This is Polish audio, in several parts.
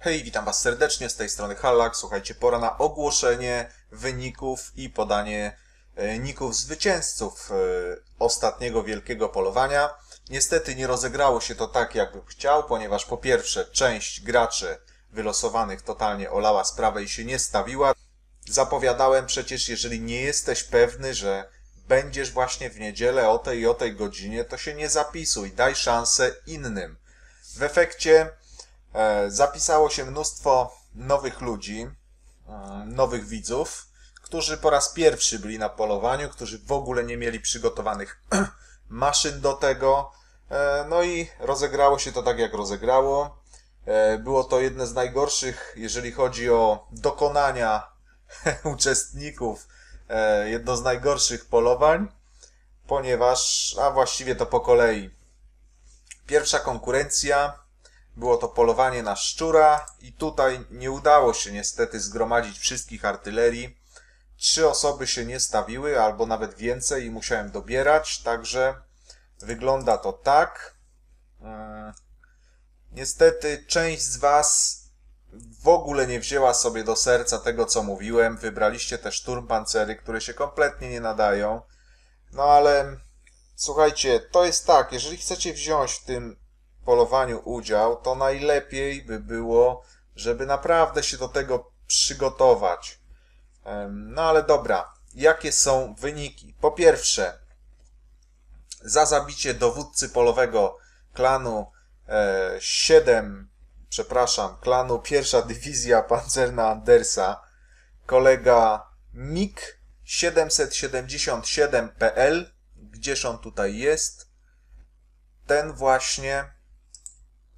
Hej, witam Was serdecznie, z tej strony Hallak. Słuchajcie, pora na ogłoszenie wyników i podanie e, ników zwycięzców e, ostatniego wielkiego polowania. Niestety nie rozegrało się to tak, jakbym chciał, ponieważ po pierwsze część graczy wylosowanych totalnie olała sprawę i się nie stawiła. Zapowiadałem przecież, jeżeli nie jesteś pewny, że będziesz właśnie w niedzielę o tej i o tej godzinie, to się nie zapisuj, daj szansę innym. W efekcie E, zapisało się mnóstwo nowych ludzi, mm, nowych widzów, którzy po raz pierwszy byli na polowaniu, którzy w ogóle nie mieli przygotowanych maszyn do tego. E, no i rozegrało się to tak, jak rozegrało. E, było to jedne z najgorszych, jeżeli chodzi o dokonania uczestników, jedno z najgorszych polowań, ponieważ, a właściwie to po kolei. Pierwsza konkurencja było to polowanie na szczura i tutaj nie udało się niestety zgromadzić wszystkich artylerii. Trzy osoby się nie stawiły, albo nawet więcej i musiałem dobierać, także wygląda to tak. Mm. Niestety część z Was w ogóle nie wzięła sobie do serca tego, co mówiłem. Wybraliście te szturmpancery, które się kompletnie nie nadają. No ale słuchajcie, to jest tak, jeżeli chcecie wziąć w tym polowaniu udział, to najlepiej by było, żeby naprawdę się do tego przygotować. No ale dobra, jakie są wyniki? Po pierwsze, za zabicie dowódcy polowego klanu 7, e, przepraszam, klanu pierwsza dywizja pancerna Andersa, kolega Mik 777PL, gdzież on tutaj jest, ten właśnie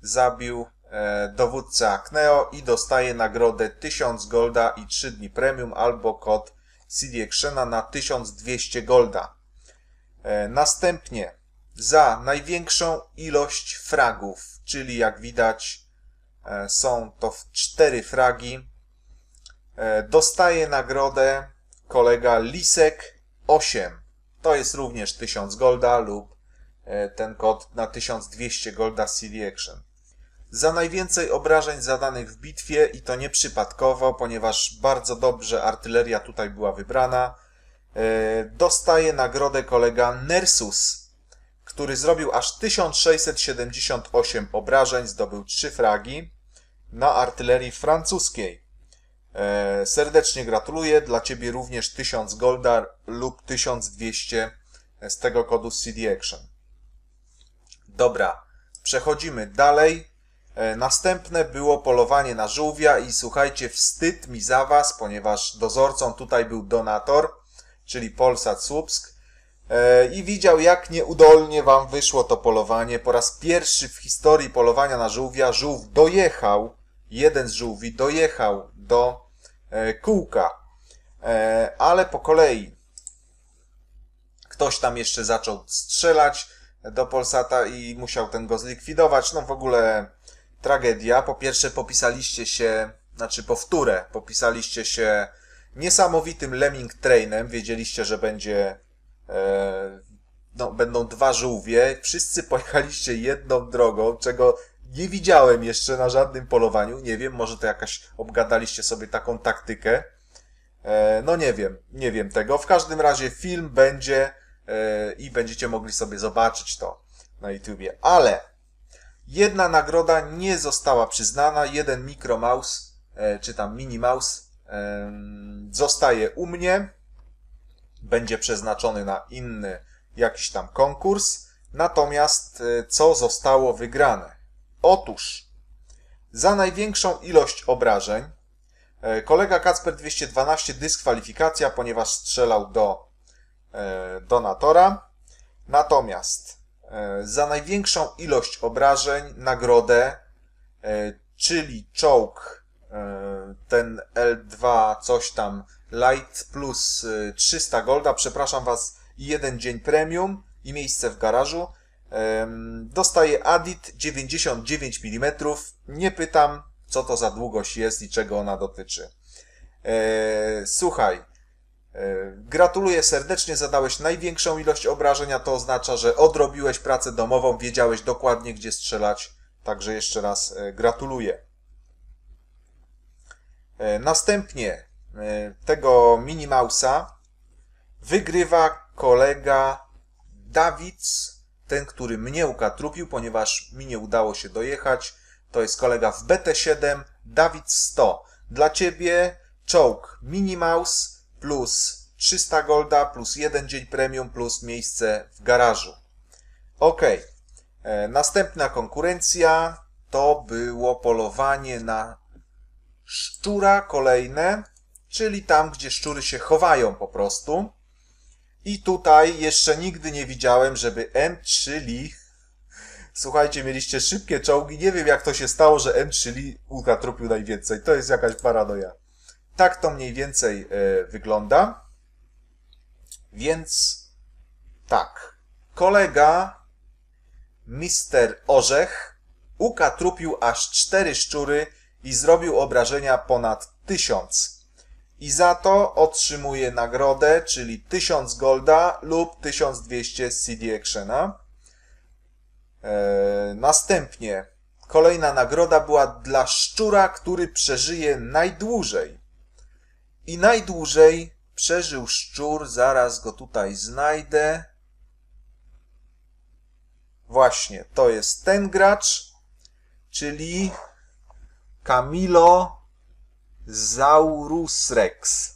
zabił e, dowódcę Akneo i dostaje nagrodę 1000 golda i 3 dni premium albo kod CD Actiona na 1200 golda. E, następnie za największą ilość fragów, czyli jak widać e, są to 4 fragi, e, dostaje nagrodę kolega Lisek 8. To jest również 1000 golda lub e, ten kod na 1200 golda CD Action za najwięcej obrażeń zadanych w bitwie i to nieprzypadkowo, ponieważ bardzo dobrze artyleria tutaj była wybrana. E, dostaje nagrodę kolega Nersus, który zrobił aż 1678 obrażeń, zdobył 3 fragi na artylerii francuskiej. E, serdecznie gratuluję, dla Ciebie również 1000 goldar lub 1200 z tego kodu CD Action. Dobra, przechodzimy dalej. E, następne było polowanie na żółwia i słuchajcie, wstyd mi za was, ponieważ dozorcą tutaj był donator, czyli Polsat Słupsk e, i widział jak nieudolnie wam wyszło to polowanie. Po raz pierwszy w historii polowania na żółwia żółw dojechał, jeden z żółwi dojechał do e, kółka, ale po kolei ktoś tam jeszcze zaczął strzelać do Polsata i musiał ten go zlikwidować. No w ogóle tragedia. Po pierwsze, popisaliście się, znaczy powtórę, popisaliście się niesamowitym Lemming Trainem. Wiedzieliście, że będzie, e, no, będą dwa żółwie. Wszyscy pojechaliście jedną drogą, czego nie widziałem jeszcze na żadnym polowaniu. Nie wiem, może to jakaś obgadaliście sobie taką taktykę. E, no nie wiem, nie wiem tego. W każdym razie film będzie e, i będziecie mogli sobie zobaczyć to na YouTubie. Ale Jedna nagroda nie została przyznana, jeden mikromaus, e, czy tam minimaus, zostaje u mnie, będzie przeznaczony na inny jakiś tam konkurs. Natomiast e, co zostało wygrane? Otóż za największą ilość obrażeń e, kolega Kacper 212 dyskwalifikacja, ponieważ strzelał do donatora. Natomiast E, za największą ilość obrażeń nagrodę, e, czyli czołg e, ten L2 coś tam Light plus 300 golda, przepraszam Was, jeden dzień premium i miejsce w garażu. Dostaje Adit 99 mm. Nie pytam, co to za długość jest i czego ona dotyczy. Słuchaj, E, gratuluję serdecznie, zadałeś największą ilość obrażenia. to oznacza, że odrobiłeś pracę domową, wiedziałeś dokładnie gdzie strzelać, także jeszcze raz e, gratuluję. E, następnie tego Minimausa wygrywa kolega Dawid, ten, który mnie ukatrupił, ponieważ mi nie udało się dojechać. To jest kolega w BT7, Dawid 100. Dla ciebie czołg Minimaus, plus 300 golda, plus jeden dzień premium, plus miejsce w garażu. Ok. E, następna konkurencja to było polowanie na szczura kolejne, czyli tam, gdzie szczury się chowają po prostu. I tutaj jeszcze nigdy nie widziałem, żeby M3 Lee... Słuchajcie, mieliście szybkie czołgi. Nie wiem, jak to się stało, że M3 Lee ukatrupił najwięcej. To jest jakaś paranoja tak to mniej więcej e, wygląda. Więc tak. Kolega Mister Orzech ukatrupił aż cztery szczury i zrobił obrażenia ponad tysiąc. I za to otrzymuje nagrodę, czyli 1000 golda lub 1200 CD actiona. Eee, następnie kolejna nagroda była dla szczura, który przeżyje najdłużej. I najdłużej przeżył szczur, zaraz go tutaj znajdę. Właśnie, to jest ten gracz, czyli Camilo Zaurus Rex.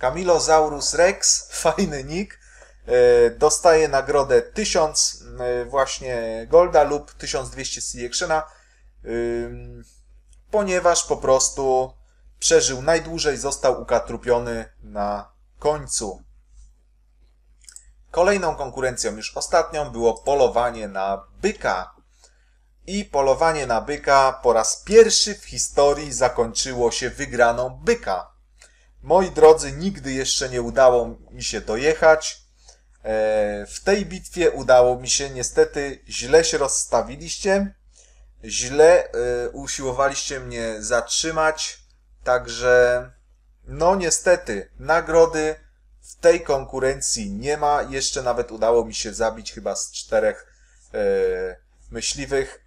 Camilo Zaurus Rex, fajny nick, e, dostaje nagrodę 1000 e, właśnie golda lub 1200 sea ponieważ po prostu przeżył najdłużej, został ukatrupiony na końcu. Kolejną konkurencją, już ostatnią, było polowanie na byka. I polowanie na byka po raz pierwszy w historii zakończyło się wygraną byka. Moi drodzy, nigdy jeszcze nie udało mi się dojechać. E, w tej bitwie udało mi się, niestety źle się rozstawiliście, źle e, usiłowaliście mnie zatrzymać. Także, no niestety, nagrody w tej konkurencji nie ma. Jeszcze nawet udało mi się zabić chyba z czterech e, myśliwych.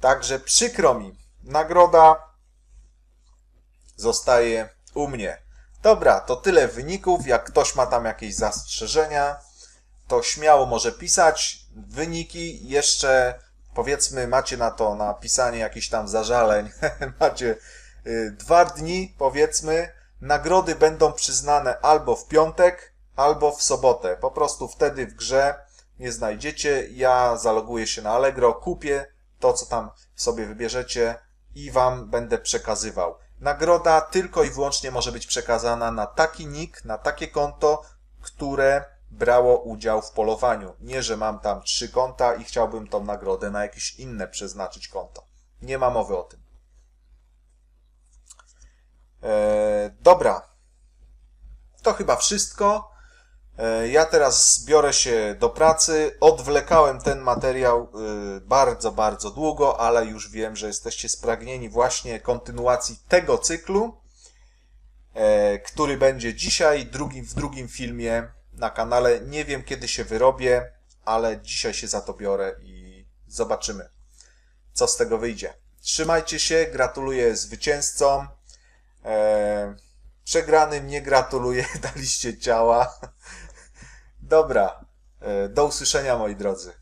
Także przykro mi, nagroda zostaje u mnie. Dobra, to tyle wyników. Jak ktoś ma tam jakieś zastrzeżenia, to śmiało może pisać. Wyniki jeszcze, powiedzmy, macie na to, na pisanie jakichś tam zażaleń, macie Y, dwa dni, powiedzmy, nagrody będą przyznane albo w piątek, albo w sobotę. Po prostu wtedy w grze nie znajdziecie. Ja zaloguję się na Allegro, kupię to, co tam sobie wybierzecie i Wam będę przekazywał. Nagroda tylko i wyłącznie może być przekazana na taki nick, na takie konto, które brało udział w polowaniu. Nie, że mam tam trzy konta i chciałbym tą nagrodę na jakieś inne przeznaczyć konto. Nie ma mowy o tym. E, dobra. To chyba wszystko. E, ja teraz biorę się do pracy. Odwlekałem ten materiał e, bardzo, bardzo długo, ale już wiem, że jesteście spragnieni właśnie kontynuacji tego cyklu, który będzie dzisiaj, drugim, w drugim filmie na kanale. Nie wiem, kiedy się wyrobię, ale dzisiaj się za to biorę i zobaczymy, co z tego wyjdzie. Trzymajcie się, gratuluję zwycięzcom. E, przegranym nie gratuluję, daliście ciała. Dobra, e, do usłyszenia moi drodzy.